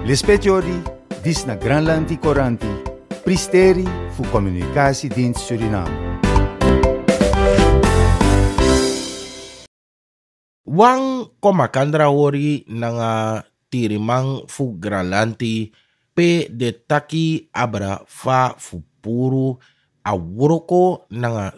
L'ispettori dis na Granlandi Coranti, pristeri fu comunicasi din Suriname. Wang komakandra wori nga tirimang fu Granlanti pe detaki abra fa fu puru a woroko nanga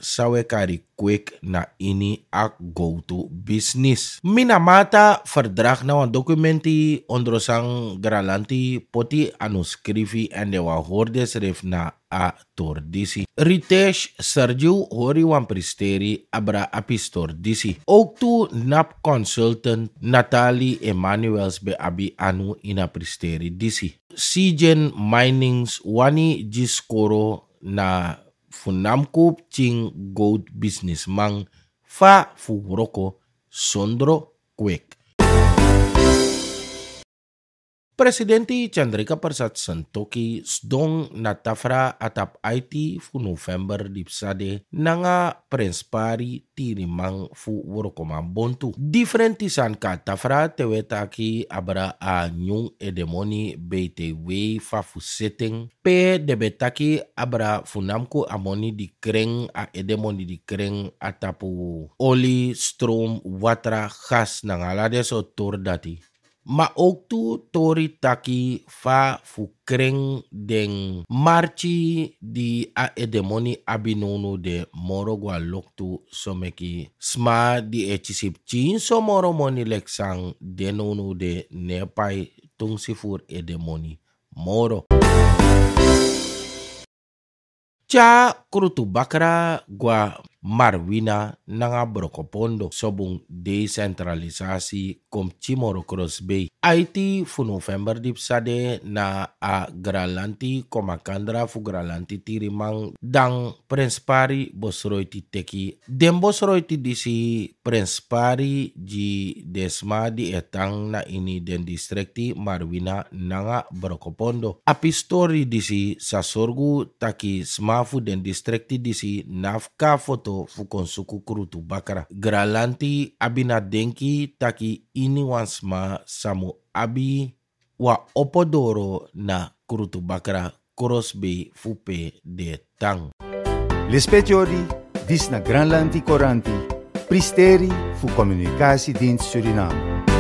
kari quick na ini ak go-to business. Minamata verdrag na wan documenti ondrosang gralanti poti anu skrifi ande wa ref na a tordisi. Ritesh Sergio hori wan pristeri abra apis tordisi. Oktu nap consultant Natali Emanuels be abi anu ina pristeri disi. Sigen Minings wani jiskoro na funamku ching goat business man fa fu fuburoko sondro kwek. Presidente Chandrika Persat Santoki sdong natafra atap IT fu November di Psade nanga Prince tirimang fu wurukoma bontu. Diferenti san katafra tewetaki abra a nyung edemoni BTW fa fu setting pe debetaki abra funamku amoni di kring a edemoni di kring atapu oli, strom watra, khas nanga lade so dati. ma ook tu tori taki fa fukreng den marchi di a edemoni abinono de moro gwa loktu someki sma di echisip chin so moro moni leksang denono de nepai tungsifur edemoni moro cha kurutu bakra gwa Marwina nanga brokopondo sobung desentralisasi kom Cross Bay. Iti fu november di sade na a gralanti komakandra fu gralanti tirimang dang prenspari Pari bosroiti teki. Dem bosroiti disi prenspari Pari ji desma di etang na ini den distrikti marwina nanga brokopondo. Api story disi sasorgu taki smafu den distrikti disi nafka foto so fu konsuku krutu bakra. Gralanti abina denki taki ini wansma samu abi wa opodoro na krutu bakra korosbe fupe de tang. Lespetiori, dis na Granlanti koranti, pristeri fu communicatiedienst Suriname.